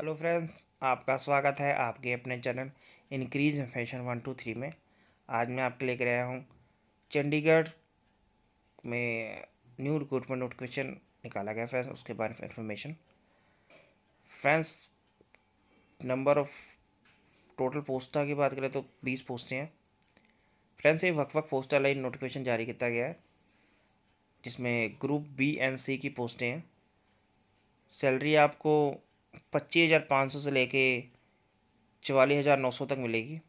hello friends आपका स्वागत है आपके अपने channel increase fashion one two three में आज मैं आपके लेकर आया हूँ चंडीगढ़ में न्यू रिक्रूटमेंट नोटिफिकेशन निकाला गया फ्रेंड्स उसके बारे में information friends number of total पोस्टा की बात करें तो बीस पोस्टें हैं फ्रेंड्स ये वक्त वक्त पोस्टा लाइन नोटिफिकेशन जारी किया गया है जिसमें ग्रुप बी एंड सी की पोस्टें हैं सैलरी आपको पच्चीस हज़ार पाँच सौ से लेके चवालीस हज़ार नौ सौ तक मिलेगी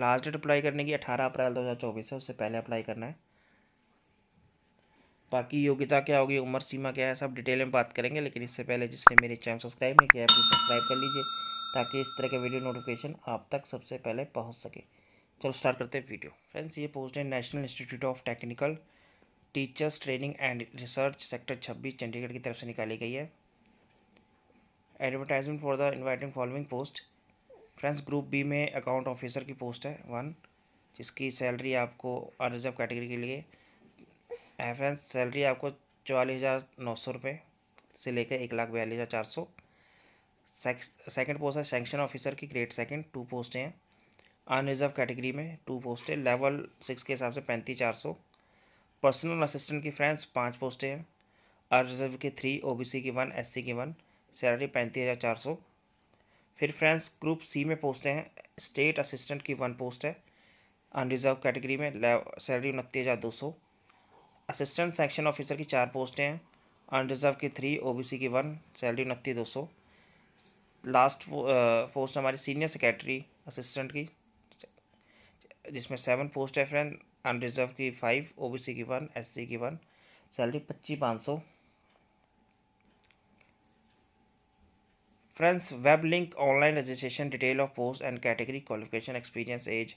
लास्ट डेट अप्लाई करने की अठारह अप्रैल दो हज़ार चौबीस है उससे पहले अप्लाई करना है बाकी योग्यता क्या होगी उम्र सीमा क्या है सब डिटेल में बात करेंगे लेकिन इससे पहले जिसने मेरे चैनल सब्सक्राइब नहीं किया है प्लीज़ सब्सक्राइब कर लीजिए ताकि इस तरह के वीडियो नोटिफिकेशन आप तक सबसे पहले पहुंच सके चलो स्टार्ट करते हैं वीडियो फ्रेंड्स ये पोस्ट है national institute of technical teachers training and research sector छब्बीस चंडीगढ़ की तरफ से निकाली गई है advertisement for the inviting following post friends group B में अकाउंट ऑफिसर की पोस्ट है वन जिसकी सैलरी आपको अनरिजर्व कैटेगरी के लिए है फ्रेंड्स सैलरी आपको चौवालीस हज़ार नौ सौ रुपये से लेकर एक लाख बयालीस हज़ार चार सौ सेकेंड पोस्ट है सेंक्शन ऑफिसर की ग्रेड सेकेंड टू पोस्टें हैं अनरिजर्व कैटेगरी में टू पोस्टें लेवल सिक्स के हिसाब से पैंतीस चार सौ पर्सनल असिस्टेंट की फ्रेंड्स पाँच पोस्टें हैं रिजर्व की थ्री ओबीसी की वन एससी की वन सैलरी पैंतीस हज़ार चार सौ फिर फ्रेंड्स ग्रुप सी में पोस्टें हैं स्टेट असिस्टेंट की वन पोस्ट है अनरिजर्व कैटेगरी में सैलरी उनतीस हज़ार दो सौ असिस्टेंट सेक्शन ऑफिसर की चार पोस्टें हैं अनरिजर्व की थ्री सी की वन सैलरी उनतीस दो सौ लास्ट पोस्ट हमारी सीनियर सेक्रेटरी असिस्टेंट की जिसमें सेवन पोस्ट है फ्रेंड अनरिजर्व की फाइव ओबीसी की वन एससी की वन सैलरी पच्चीस पाँच सौ friends web link online registration detail of post and category qualification experience age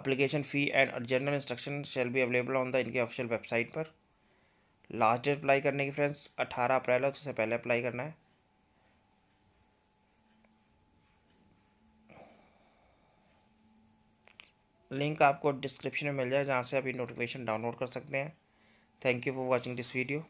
application fee and general instruction shall be available on the इनके official website पर last date apply करने की friends अठारह अप्रैल है उससे पहले अप्लाई करना है लिंक आपको डिस्क्रिप्शन में मिल जाए जहाँ से आप ये नोटिफिकेशन डाउनलोड कर सकते हैं thank you for watching this video